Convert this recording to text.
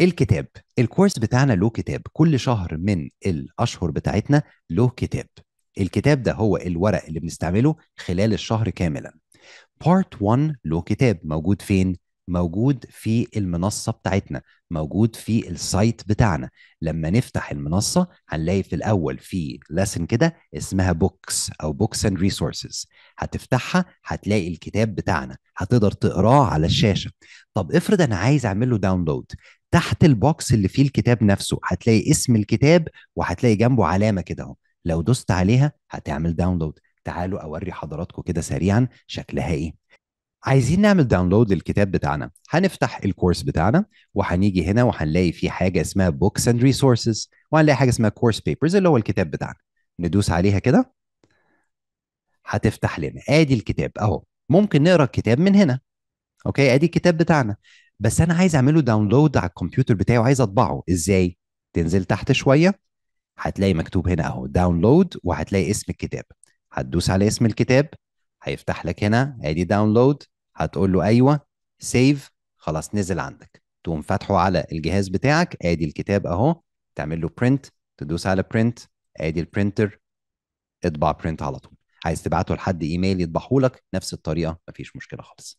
الكتاب الكورس بتاعنا له كتاب كل شهر من الاشهر بتاعتنا له كتاب الكتاب ده هو الورق اللي بنستعمله خلال الشهر كاملا بارت 1 له كتاب موجود فين موجود في المنصة بتاعتنا موجود في السايت بتاعنا لما نفتح المنصة هنلاقي في الأول في لسن كده اسمها بوكس أو بوكس اند ريسورسز هتفتحها هتلاقي الكتاب بتاعنا هتقدر تقراه على الشاشة طب افرض أنا عايز أعمل له داونلود تحت البوكس اللي فيه الكتاب نفسه هتلاقي اسم الكتاب وهتلاقي جنبه علامه كده اهو لو دوست عليها هتعمل داونلود تعالوا اوري حضراتكم كده سريعا شكلها ايه عايزين نعمل داونلود للكتاب بتاعنا هنفتح الكورس بتاعنا وهنيجي هنا وهنلاقي في حاجه اسمها بوكس اند ريسورسز وهنلاقي حاجه اسمها كورس بيبرز اللي هو الكتاب بتاعنا ندوس عليها كده هتفتح لنا ادي الكتاب اهو ممكن نقرا الكتاب من هنا اوكي ادي الكتاب بتاعنا بس انا عايز اعمله داونلود على الكمبيوتر بتاعي وعايز اطبعه ازاي تنزل تحت شويه هتلاقي مكتوب هنا اهو داونلود وهتلاقي اسم الكتاب هتدوس على اسم الكتاب هيفتح لك هنا ادي داونلود هتقول له ايوه سيف خلاص نزل عندك تقوم فاتحه على الجهاز بتاعك ادي الكتاب اهو تعمل له برنت تدوس على برنت ادي البرنتر اطبع برنت على طول عايز تبعته لحد ايميل يطبعه لك نفس الطريقه مفيش مشكله خالص